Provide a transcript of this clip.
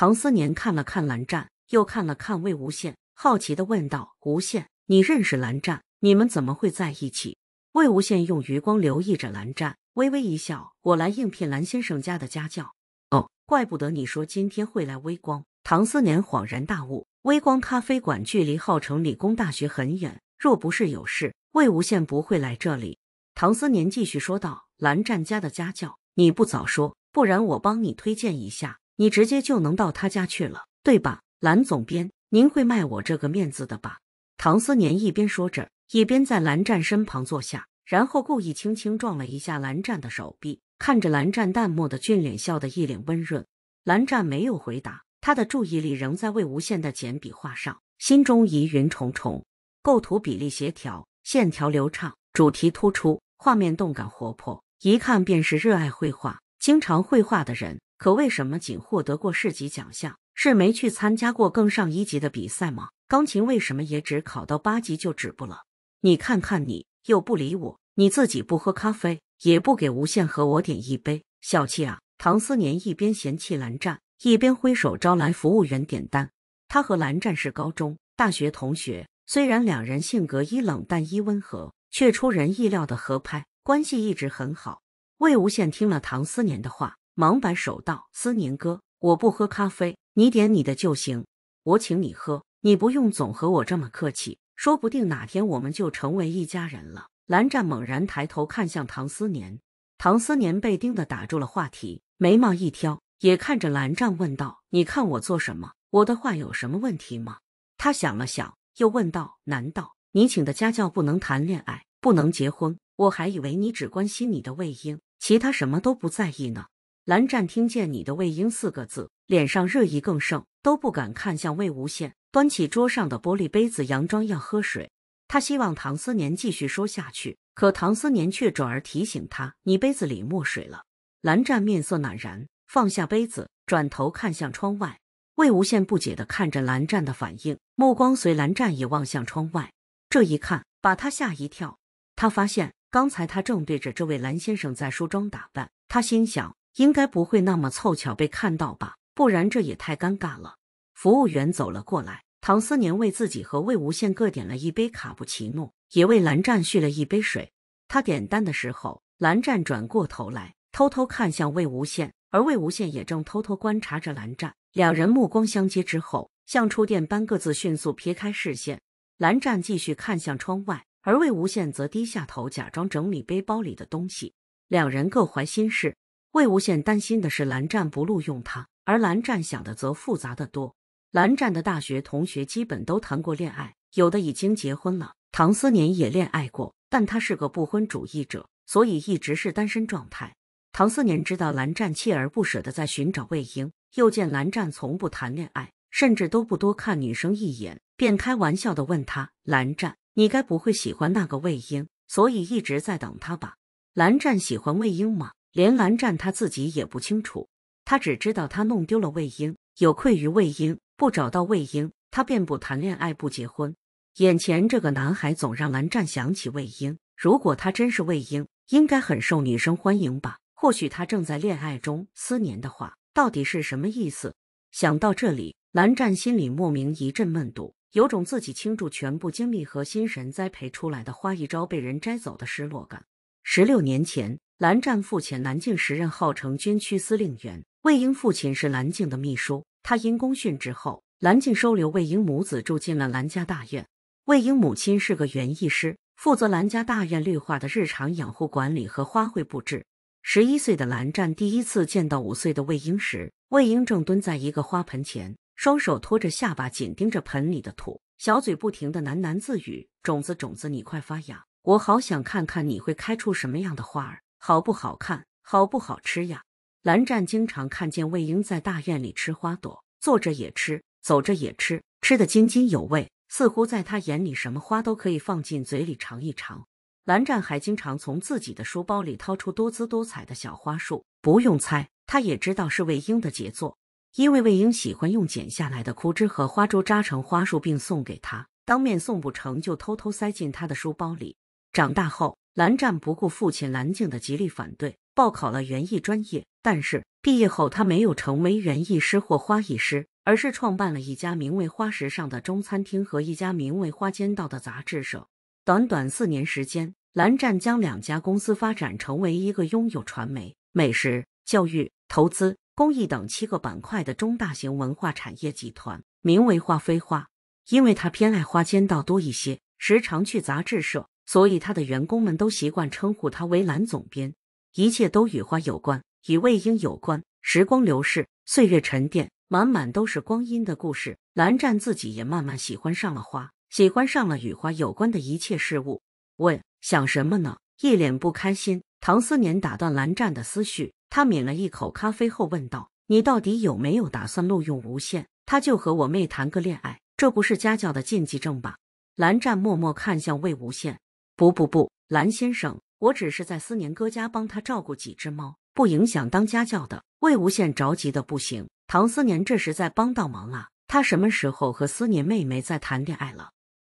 唐思年看了看蓝湛，又看了看魏无羡，好奇的问道：“无羡，你认识蓝湛？你们怎么会在一起？”魏无羡用余光留意着蓝湛，微微一笑：“我来应聘蓝先生家的家教。”“哦，怪不得你说今天会来微光。”唐思年恍然大悟：“微光咖啡馆距离号城理工大学很远，若不是有事，魏无羡不会来这里。”唐思年继续说道：“蓝湛家的家教，你不早说，不然我帮你推荐一下。”你直接就能到他家去了，对吧，蓝总编？您会卖我这个面子的吧？唐思年一边说着，一边在蓝湛身旁坐下，然后故意轻轻撞了一下蓝湛的手臂，看着蓝湛淡漠的俊脸，笑得一脸温润。蓝湛没有回答，他的注意力仍在魏无羡的简笔画上，心中疑云重重。构图比例协调，线条流畅，主题突出，画面动感活泼，一看便是热爱绘画、经常绘画的人。可为什么仅获得过市级奖项？是没去参加过更上一级的比赛吗？钢琴为什么也只考到八级就止步了？你看看你，又不理我，你自己不喝咖啡，也不给无限和我点一杯，小气啊！唐思年一边嫌弃蓝湛，一边挥手招来服务员点单。他和蓝湛是高中、大学同学，虽然两人性格一冷淡一温和，却出人意料的合拍，关系一直很好。魏无羡听了唐思年的话。忙摆手道：“思年哥，我不喝咖啡，你点你的就行。我请你喝，你不用总和我这么客气。说不定哪天我们就成为一家人了。”蓝湛猛然抬头看向唐思年，唐思年被盯的打住了话题，眉毛一挑，也看着蓝湛问道：“你看我做什么？我的话有什么问题吗？”他想了想，又问道：“难道你请的家教不能谈恋爱，不能结婚？我还以为你只关心你的魏婴，其他什么都不在意呢。”蓝湛听见你的魏婴四个字，脸上热意更盛，都不敢看向魏无羡，端起桌上的玻璃杯子，佯装要喝水。他希望唐思年继续说下去，可唐思年却转而提醒他：“你杯子里没水了。”蓝湛面色赧然，放下杯子，转头看向窗外。魏无羡不解地看着蓝湛的反应，目光随蓝湛也望向窗外。这一看把他吓一跳，他发现刚才他正对着这位蓝先生在梳妆打扮。他心想。应该不会那么凑巧被看到吧？不然这也太尴尬了。服务员走了过来，唐思年为自己和魏无羡各点了一杯卡布奇诺，也为蓝湛续了一杯水。他点单的时候，蓝湛转过头来，偷偷看向魏无羡，而魏无羡也正偷偷观察着蓝湛。两人目光相接之后，像触电般各自迅速撇开视线。蓝湛继续看向窗外，而魏无羡则低下头，假装整理背包里的东西。两人各怀心事。魏无羡担心的是蓝湛不录用他，而蓝湛想的则复杂的多。蓝湛的大学同学基本都谈过恋爱，有的已经结婚了。唐思年也恋爱过，但他是个不婚主义者，所以一直是单身状态。唐思年知道蓝湛锲而不舍的在寻找魏婴，又见蓝湛从不谈恋爱，甚至都不多看女生一眼，便开玩笑的问他：“蓝湛，你该不会喜欢那个魏婴，所以一直在等他吧？”蓝湛喜欢魏婴吗？连蓝湛他自己也不清楚，他只知道他弄丢了魏婴，有愧于魏婴，不找到魏婴，他便不谈恋爱，不结婚。眼前这个男孩总让蓝湛想起魏婴。如果他真是魏婴，应该很受女生欢迎吧？或许他正在恋爱中。思念的话到底是什么意思？想到这里，蓝湛心里莫名一阵闷堵，有种自己倾注全部精力和心神栽培出来的花一朝被人摘走的失落感。十六年前。蓝湛父亲蓝静时任号称军区司令员，魏婴父亲是蓝静的秘书。他因功勋之后，蓝静收留魏婴母子，住进了蓝家大院。魏婴母亲是个园艺师，负责蓝家大院绿化的日常养护管理和花卉布置。十一岁的蓝湛第一次见到五岁的魏婴时，魏婴正蹲在一个花盆前，双手托着下巴，紧盯着盆里的土，小嘴不停的喃喃自语：“种子，种子，你快发芽！我好想看看你会开出什么样的花儿。”好不好看，好不好吃呀？蓝湛经常看见魏婴在大院里吃花朵，坐着也吃，走着也吃，吃的津津有味，似乎在他眼里，什么花都可以放进嘴里尝一尝。蓝湛还经常从自己的书包里掏出多姿多彩的小花束，不用猜，他也知道是魏婴的杰作，因为魏婴喜欢用剪下来的枯枝和花枝扎成花束，并送给他，当面送不成就偷偷塞进他的书包里。长大后。蓝湛不顾父亲蓝静的极力反对，报考了园艺专业。但是毕业后，他没有成为园艺师或花艺师，而是创办了一家名为“花时尚”的中餐厅和一家名为“花间道”的杂志社。短短四年时间，蓝湛将两家公司发展成为一个拥有传媒、美食、教育、投资、公益等七个板块的中大型文化产业集团，名为“花非花”。因为他偏爱花间道多一些，时常去杂志社。所以他的员工们都习惯称呼他为蓝总编。一切都与花有关，与魏婴有关。时光流逝，岁月沉淀，满满都是光阴的故事。蓝湛自己也慢慢喜欢上了花，喜欢上了与花有关的一切事物。问想什么呢？一脸不开心。唐思年打断蓝湛的思绪，他抿了一口咖啡后问道：“你到底有没有打算录用无限？他就和我妹谈个恋爱，这不是家教的禁忌症吧？”蓝湛默默看向魏无羡。不不不，蓝先生，我只是在思年哥家帮他照顾几只猫，不影响当家教的。魏无羡着急的不行，唐思年这是在帮倒忙啊！他什么时候和思年妹妹在谈恋爱了？